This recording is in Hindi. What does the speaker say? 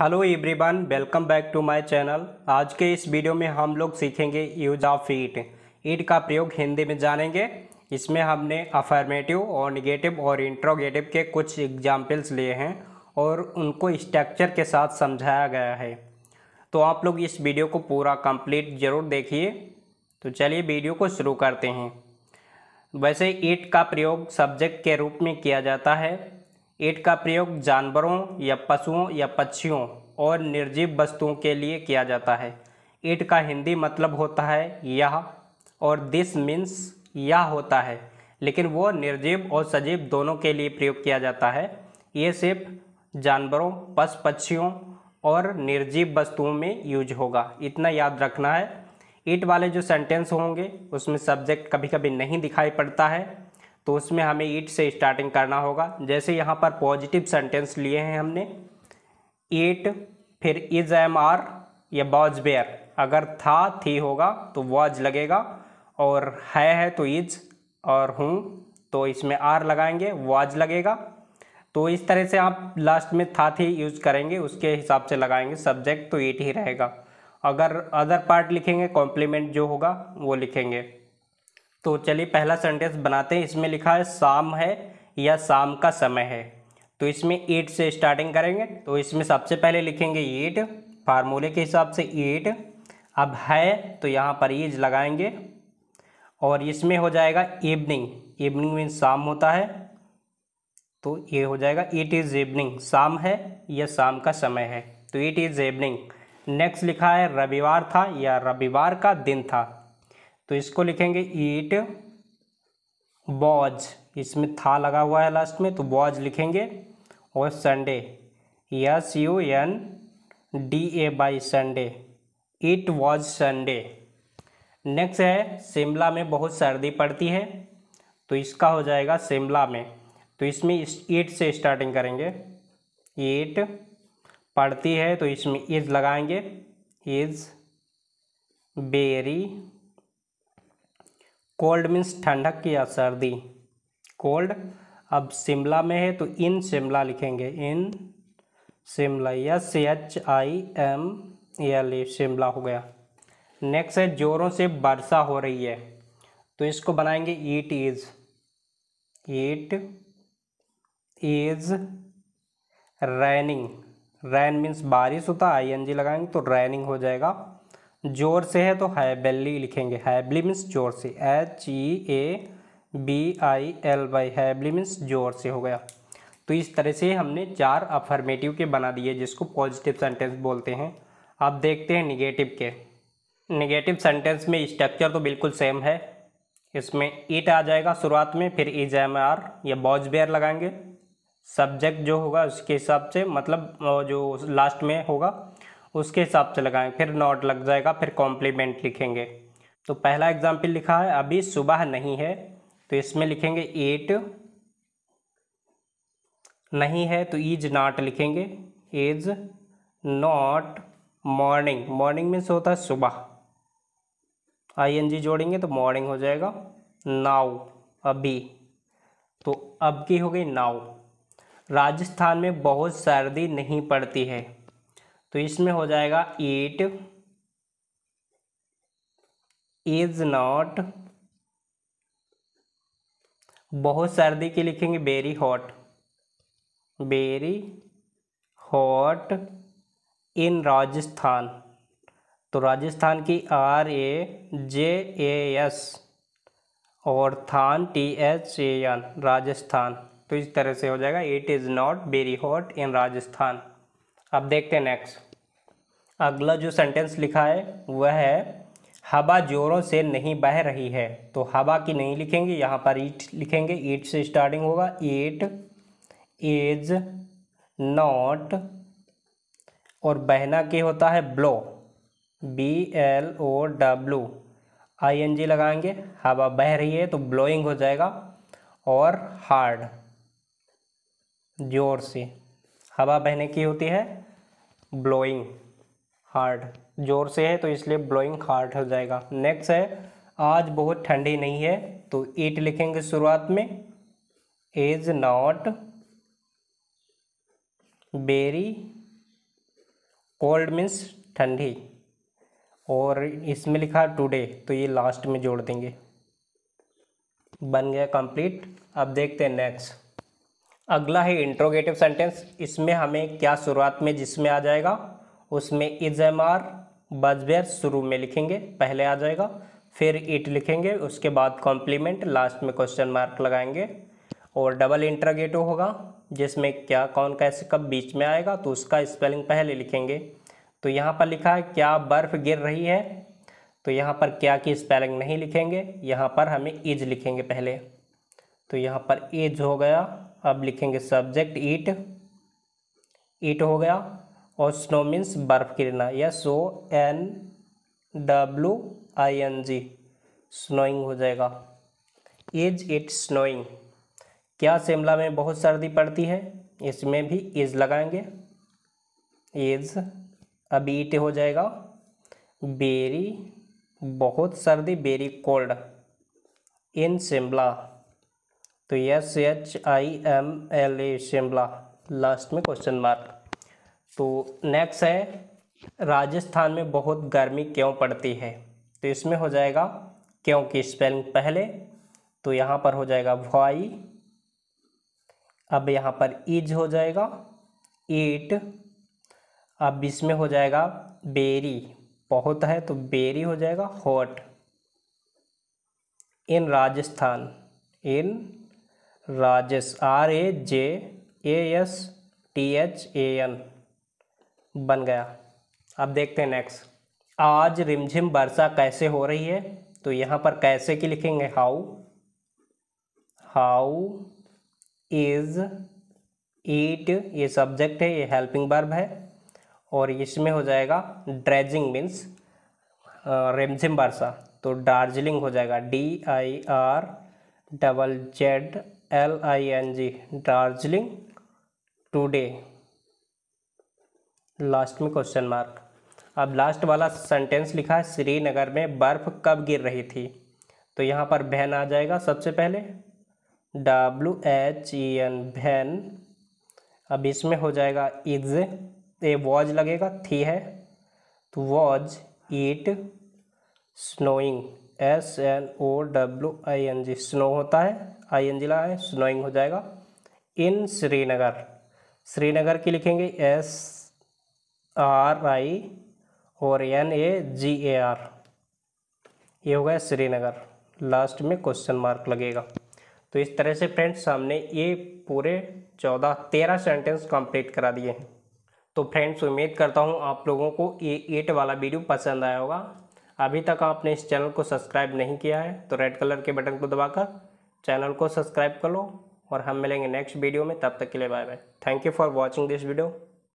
hello everyone welcome back to my channel आज के इस वीडियो में हम लोग सीखेंगे यूज ऑफ ईट ईट का प्रयोग हिंदी में जानेंगे इसमें हमने अफर्मेटिव और निगेटिव और इंट्रोगेटिव के कुछ एग्जाम्पल्स लिए हैं और उनको स्ट्रक्चर के साथ समझाया गया है तो आप लोग इस वीडियो को पूरा कंप्लीट ज़रूर देखिए तो चलिए वीडियो को शुरू करते हैं वैसे ईट का प्रयोग सब्जेक्ट के रूप में किया जाता है ईट का प्रयोग जानवरों या पशुओं या पक्षियों और निर्जीव वस्तुओं के लिए किया जाता है ईट का हिंदी मतलब होता है यह और दिस मीन्स यह होता है लेकिन वो निर्जीव और सजीव दोनों के लिए प्रयोग किया जाता है ये सिर्फ जानवरों पशु पक्षियों और निर्जीव वस्तुओं में यूज होगा इतना याद रखना है ईट वाले जो सेंटेंस होंगे उसमें सब्जेक्ट कभी कभी नहीं दिखाई पड़ता है तो उसमें हमें ईट से स्टार्टिंग करना होगा जैसे यहाँ पर पॉजिटिव सेंटेंस लिए हैं हमने ईट फिर इज एम आर या बॉज बेयर अगर था थी होगा तो वॉज लगेगा और है है तो इज और हूँ तो इसमें आर लगाएंगे वॉज लगेगा तो इस तरह से आप लास्ट में था थी यूज करेंगे उसके हिसाब से लगाएंगे सब्जेक्ट तो ईट ही रहेगा अगर अदर पार्ट लिखेंगे कॉम्प्लीमेंट जो होगा वो लिखेंगे तो चलिए पहला सेंटेंस बनाते हैं इसमें लिखा है शाम है या शाम का समय है तो इसमें एट से स्टार्टिंग करेंगे तो इसमें सबसे पहले लिखेंगे एट फार्मूले के हिसाब से एट अब है तो यहाँ पर ईज लगाएंगे और इसमें हो जाएगा इवनिंग इवनिंग मीन शाम होता है तो ये हो जाएगा इट इज़ इवनिंग शाम है या शाम का समय है तो इट इज़ इवनिंग नेक्स्ट लिखा है रविवार था या रविवार का दिन था तो इसको लिखेंगे ईट बॉज इसमें था लगा हुआ है लास्ट में तो बॉज लिखेंगे और Sunday S U N D A Y Sunday it was Sunday next है शिमला में बहुत सर्दी पड़ती है तो इसका हो जाएगा शिमला में तो इसमें ईट से स्टार्टिंग करेंगे ईट पड़ती है तो इसमें इज लगाएंगे इज बेरी कोल्ड मीन्स ठंडक या सर्दी कोल्ड अब शिमला में है तो इन शिमला लिखेंगे इन शिमला या C H I M L A Shimla हो गया नेक्स्ट है जोरों से वर्षा हो रही है तो इसको बनाएंगे it is it is raining rain means बारिश होता है आई एन जी लगाएंगे तो रैनिंग हो जाएगा जोर से है तो हैबली लिखेंगे हैबली मीन्स जोर से H E A V I L Y heavily means जोर से हो गया तो इस तरह से हमने चार अफर्मेटिव के बना दिए जिसको पॉजिटिव सेंटेंस बोलते हैं आप देखते हैं निगेटिव के निगेटिव सेंटेंस में स्ट्रक्चर तो बिल्कुल सेम है इसमें इट आ जाएगा शुरुआत में फिर इज एम आर या बॉज बेयर लगाएंगे सब्जेक्ट जो होगा उसके हिसाब से मतलब जो लास्ट में होगा उसके हिसाब से लगाएं फिर नॉट लग जाएगा फिर कॉम्प्लीमेंट लिखेंगे तो पहला एग्जाम्पल लिखा है अभी सुबह नहीं है तो इसमें लिखेंगे एट नहीं है तो इज नॉट लिखेंगे is not morning morning means होता है सुबह आई एन जी जोड़ेंगे तो मॉर्निंग हो जाएगा नाव अभी तो अब की हो गई नाव राजस्थान में बहुत सर्दी नहीं पड़ती है तो इसमें हो जाएगा इट इज नॉट बहुत सर्दी की लिखेंगे very hot very hot in Rajasthan तो राजस्थान की R A J A S और थान टी एच एन राजस्थान तो इस तरह से हो जाएगा it is not very hot in Rajasthan अब देखते हैं नेक्स्ट अगला जो सेंटेंस लिखा है वह है हवा जोरों से नहीं बह रही है तो हवा की नहीं लिखेंगे यहाँ पर ईट लिखेंगे ईट से स्टार्टिंग होगा ईट इज नॉट और बहना के होता है blow B L O W I N G लगाएंगे हवा बह रही है तो ब्लोइंग हो जाएगा और हार्ड जोर से हवा बहने की होती है ब्लोइंग हार्ड जोर से है तो इसलिए ब्लोइंग हार्ड हो जाएगा नेक्स्ट है आज बहुत ठंडी नहीं है तो ईट लिखेंगे शुरुआत में is not very cold means ठंडी और इसमें लिखा टुडे तो ये लास्ट में जोड़ देंगे बन गया कंप्लीट अब देखते हैं नेक्स्ट अगला है इंट्रोगेटिव सेंटेंस इसमें हमें क्या शुरुआत में जिसमें आ जाएगा उसमें इज एम आर बजबेर शुरू में लिखेंगे पहले आ जाएगा फिर इट लिखेंगे उसके बाद कॉम्प्लीमेंट लास्ट में क्वेश्चन मार्क लगाएंगे और डबल इंट्रोगेटिव होगा जिसमें क्या कौन कैसे कब बीच में आएगा तो उसका स्पेलिंग पहले लिखेंगे तो यहाँ पर लिखा है क्या बर्फ़ गिर रही है तो यहाँ पर क्या की स्पेलिंग नहीं लिखेंगे यहाँ पर हमें इज लिखेंगे पहले तो यहाँ पर इज हो गया अब लिखेंगे सब्जेक्ट ईट ईट हो गया और स्नो मीन्स बर्फ़ गिरना S O N W I N G snowing हो जाएगा इज इट स्नोइंग क्या शिमला में बहुत सर्दी पड़ती है इसमें भी इज लगाएंगे इज अब ईट हो जाएगा बेरी बहुत सर्दी बेरी कोल्ड इन शिमला तो S H I M L A Shimla last में क्वेश्चन मार्क तो नेक्स्ट है राजस्थान में बहुत गर्मी क्यों पड़ती है तो इसमें हो जाएगा क्यों की स्पेलिंग पहले तो यहाँ पर हो जाएगा वाई अब यहाँ पर इज हो जाएगा एट अब इसमें हो जाएगा बेरी बहुत है तो बेरी हो जाएगा hot in Rajasthan in Rajesh R A J A S T H A N बन गया अब देखते हैं नेक्स्ट आज रिमझिम वर्षा कैसे हो रही है तो यहाँ पर कैसे की लिखेंगे हाउ हाउ इज ईट ये सब्जेक्ट है ये हेल्पिंग वर्ब है और इसमें हो जाएगा ड्रेजिंग मीन्स रिमझिम वर्षा तो दार्जिलिंग हो जाएगा D I R double Z L I N G Darjeeling today last में क्वेश्चन मार्क अब लास्ट वाला सेंटेंस लिखा है श्रीनगर में बर्फ़ कब गिर रही थी तो यहाँ पर भैन आ जाएगा सबसे पहले डब्ल्यू एच ई एन भैन अब इसमें हो जाएगा इज ए वॉज लगेगा थी है तो was it snowing S N O W I N G snow होता है आई एन जी लगाए स्नोइंग हो जाएगा इन श्रीनगर श्रीनगर की लिखेंगे एस आर आई और N A ji A R ये होगा श्रीनगर लास्ट में क्वेश्चन मार्क लगेगा तो इस तरह से फ्रेंड्स हमने ये पूरे चौदह तेरह सेंटेंस कंप्लीट करा दिए हैं तो फ्रेंड्स उम्मीद करता हूँ आप लोगों को ये एट वाला वीडियो पसंद आया होगा अभी तक आपने इस चैनल को सब्सक्राइब नहीं किया है तो रेड कलर के बटन को दबाकर चैनल को सब्सक्राइब कर लो और हम मिलेंगे नेक्स्ट वीडियो में तब तक के लिए bye bye thank you for watching this video